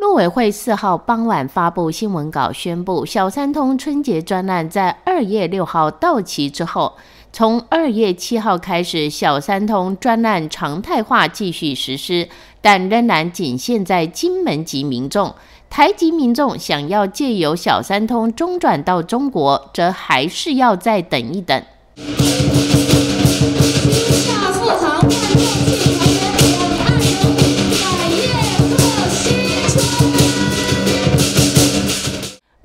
陆委会四号傍晚发布新闻稿，宣布小三通春节专案在二月六号到期之后，从二月七号开始，小三通专案常态化继续实施，但仍然仅限在金门籍民众。台籍民众想要借由小三通中转到中国，则还是要再等一等。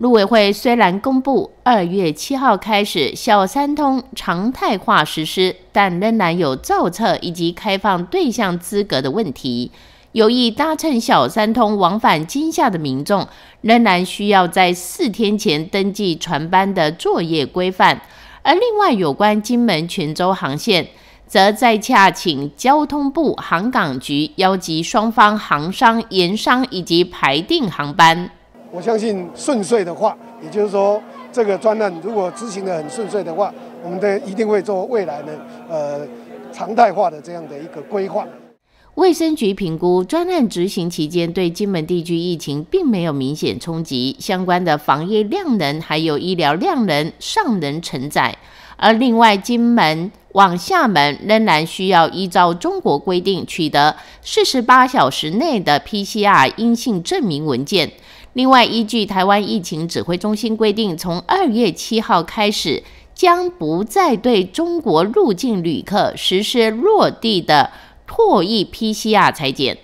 陆委会虽然公布二月七号开始小三通常态化实施，但仍然有造册以及开放对象资格的问题。有意搭乘小三通往返金厦的民众，仍然需要在四天前登记船班的作业规范。而另外有关金门泉州航线，则再洽请交通部航港局邀集双方航商、盐商以及排定航班。我相信顺遂的话，也就是说，这个专案如果执行的很顺遂的话，我们的一定会做未来的呃常态化的这样的一个规划。卫生局评估专案执行期间对金门地区疫情并没有明显冲击，相关的防疫量能还有医疗量能尚能承载，而另外金门。往厦门仍然需要依照中国规定取得四十八小时内的 PCR 阴性证明文件。另外，依据台湾疫情指挥中心规定，从二月七号开始，将不再对中国入境旅客实施落地的破译 PCR 裁剪。